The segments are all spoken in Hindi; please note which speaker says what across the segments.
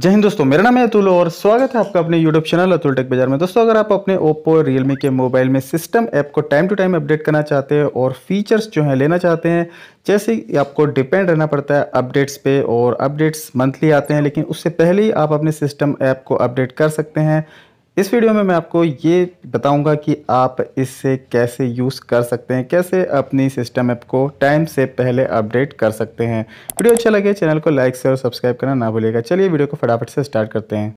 Speaker 1: जय हिंद दोस्तों मेरा नाम है अतुल और स्वागत है आपका अपने YouTube चैनल अतुल टेक बाजार में दोस्तों अगर आप अपने Oppo Realme के मोबाइल में सिस्टम ऐप को टाइम टू टाइम अपडेट करना चाहते हैं और फीचर्स जो हैं लेना चाहते हैं जैसे आपको डिपेंड रहना पड़ता है अपडेट्स पे और अपडेट्स मंथली आते हैं लेकिन उससे पहले ही आप अपने सिस्टम ऐप को अपडेट कर सकते हैं इस वीडियो में मैं आपको ये बताऊंगा कि आप इससे कैसे यूज़ कर सकते हैं कैसे अपनी सिस्टम ऐप को टाइम से पहले अपडेट कर सकते हैं वीडियो अच्छा लगे चैनल को लाइक शेयर और सब्सक्राइब करना ना भूलिएगा चलिए वीडियो को फटाफट से स्टार्ट करते हैं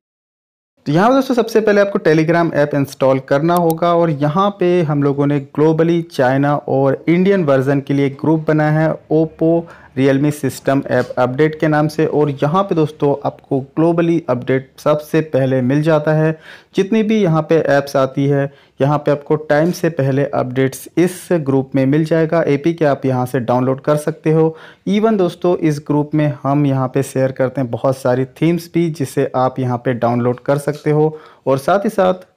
Speaker 1: तो यहाँ पर दोस्तों सबसे पहले आपको टेलीग्राम ऐप इंस्टॉल करना होगा और यहाँ पर हम लोगों ने ग्लोबली चाइना और इंडियन वर्जन के लिए ग्रुप बनाया है ओप्पो मी सिस्टम ऐप अपडेट के नाम से और यहाँ पे दोस्तों आपको ग्लोबली अपडेट सबसे पहले मिल जाता है जितनी भी यहाँ पे ऐप्स आती है यहाँ पे आपको टाइम से पहले अपडेट्स इस ग्रुप में मिल जाएगा ए के आप यहाँ से डाउनलोड कर सकते हो इवन दोस्तों इस ग्रुप में हम यहाँ पे शेयर करते हैं बहुत सारी थीम्स भी जिसे आप यहाँ पे डाउनलोड कर सकते हो और साथ ही साथ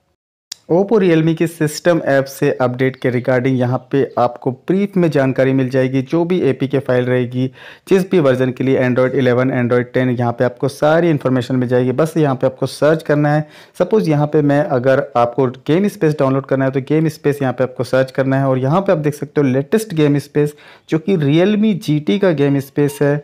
Speaker 1: ओप्पो रियलमी के सिस्टम ऐप से अपडेट के रिगार्डिंग यहाँ पे आपको ब्रीफ में जानकारी मिल जाएगी जो भी ए के फाइल रहेगी जिस भी वर्जन के लिए एंड्रॉयड 11 एंड्रॉयड 10 यहाँ पे आपको सारी इन्फॉर्मेशन मिल जाएगी बस यहाँ पे आपको सर्च करना है सपोज़ यहाँ पे मैं अगर आपको गेम स्पेस डाउनलोड करना है तो गेम स्पेस यहाँ पर आपको सर्च करना है और यहाँ पर आप देख सकते हो लेटेस्ट गेम स्पेस जो कि रियलमी जी का गेम स्पेस है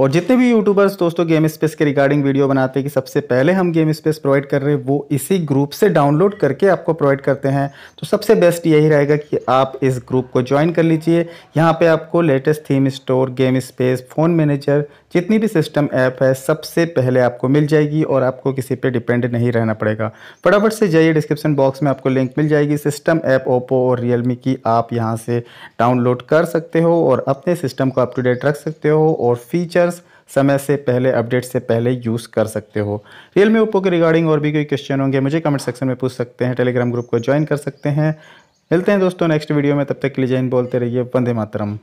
Speaker 1: और जितने भी यूट्यूबर्स दोस्तों गेम स्पेस के रिगार्डिंग वीडियो बनाते हैं कि सबसे पहले हम गेम स्पेस प्रोवाइड कर रहे हैं वो इसी ग्रुप से डाउनलोड करके आपको प्रोवाइड करते हैं तो सबसे बेस्ट यही रहेगा कि आप इस ग्रुप को ज्वाइन कर लीजिए यहाँ पे आपको latest theme store game space phone manager जितनी भी सिस्टम ऐप है सबसे पहले आपको मिल जाएगी और आपको किसी पर डिपेंड नहीं रहना पड़ेगा फटाफट से जाइए डिस्क्रिप्शन बॉक्स में आपको लिंक मिल जाएगी सिस्टम ऐप ओप्पो और रियलमी की आप यहाँ से डाउनलोड कर सकते हो और अपने सिस्टम को अप टू डेट रख सकते हो और फीचर फीचर्स समय से पहले अपडेट से पहले यूज़ कर सकते हो रियल मी ओप्पो के रिगार्डिंग और भी कोई क्वेश्चन होंगे मुझे कमेंट सेक्शन में पूछ सकते हैं टेलीग्राम ग्रुप को ज्वाइन कर सकते हैं मिलते हैं दोस्तों नेक्स्ट वीडियो में तब तक के लिए जैन बोलते रहिए वंदे मातरम